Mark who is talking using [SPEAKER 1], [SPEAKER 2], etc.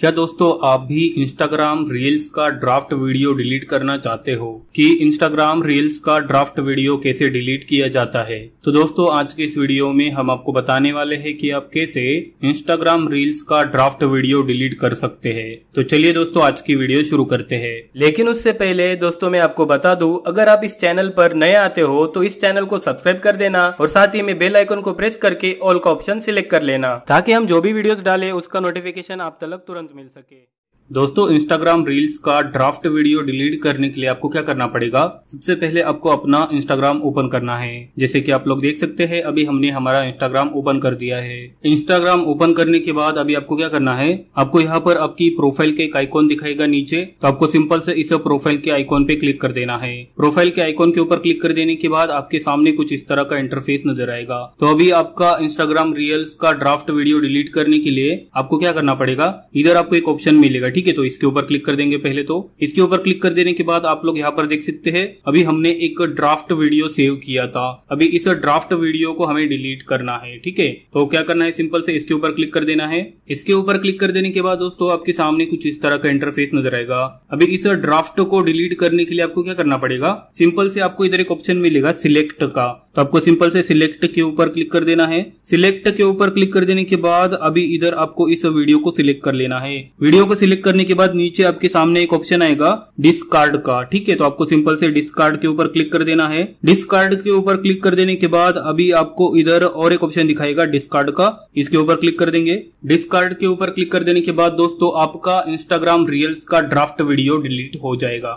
[SPEAKER 1] क्या दोस्तों आप भी इंस्टाग्राम रील्स का ड्राफ्ट वीडियो डिलीट करना चाहते हो कि इंस्टाग्राम रील्स का ड्राफ्ट वीडियो कैसे डिलीट किया जाता है तो दोस्तों आज के इस वीडियो में हम आपको बताने वाले हैं कि आप कैसे इंस्टाग्राम रील्स का ड्राफ्ट वीडियो डिलीट कर सकते हैं तो चलिए दोस्तों आज की वीडियो शुरू करते हैं लेकिन उससे पहले दोस्तों मैं आपको बता दू अगर आप इस चैनल पर नए आते हो तो इस चैनल को सब्सक्राइब कर देना और साथ ही में बेलाइकन को प्रेस करके ऑल का ऑप्शन सिलेक्ट कर लेना ताकि हम जो भी वीडियो डाले उसका नोटिफिकेशन आप तक तुरंत तुरंत मिल सके दोस्तों इंस्टाग्राम रील्स का ड्राफ्ट वीडियो डिलीट करने के लिए आपको क्या करना पड़ेगा सबसे पहले आपको अपना इंस्टाग्राम ओपन करना है जैसे कि आप लोग देख सकते हैं अभी हमने हमारा इंस्टाग्राम ओपन कर दिया है इंस्टाग्राम ओपन करने के बाद अभी आपको क्या करना है आपको यहाँ पर आपकी प्रोफाइल के एक आईकॉन दिखाएगा नीचे तो आपको सिंपल से इस प्रोफाइल के आइकॉन पे क्लिक कर देना है प्रोफाइल के आइकॉन के ऊपर क्लिक कर देने के बाद आपके सामने कुछ इस तरह का इंटरफेस नजर आएगा तो अभी आपका इंस्टाग्राम रील्स का ड्राफ्ट वीडियो डिलीट करने के लिए आपको क्या करना पड़ेगा इधर आपको एक ऑप्शन मिलेगा ठीक है तो इसके ऊपर क्लिक कर देंगे पहले तो इसके ऊपर क्लिक कर देने के बाद आप लोग यहाँ पर देख सकते हैं अभी हमने एक ड्राफ्ट वीडियो सेव किया था अभी इस ड्राफ्ट वीडियो को हमें डिलीट करना है ठीक है तो क्या करना है सिंपल से इसके ऊपर क्लिक कर देना है इसके ऊपर क्लिक कर देने के बाद दोस्तों आपके सामने कुछ इस तरह का इंटरफेस नजर आएगा अभी इस ड्राफ्ट को डिलीट करने के लिए आपको क्या करना पड़ेगा सिंपल से आपको इधर एक ऑप्शन मिलेगा सिलेक्ट का तो आपको सिंपल से सिलेक्ट के ऊपर क्लिक कर देना है सिलेक्ट के ऊपर क्लिक कर देने के बाद अभी इधर आपको इस वीडियो को सिलेक्ट कर लेना है वीडियो को सिलेक्ट करने के बाद नीचे आपके सामने एक ऑप्शन आएगा डिस्कार्ड का ठीक है तो आपको सिंपल से डिस्कार्ड के ऊपर क्लिक कर देना है डिस्कार्ड के ऊपर क्लिक कर देने के बाद अभी आपको इधर और एक ऑप्शन दिखाएगा डिस्कार्ड का इसके ऊपर क्लिक कर देंगे डिस्कार्ड के ऊपर क्लिक कर देने के बाद दोस्तों आपका इंस्टाग्राम रील्स का ड्राफ्ट वीडियो डिलीट हो जाएगा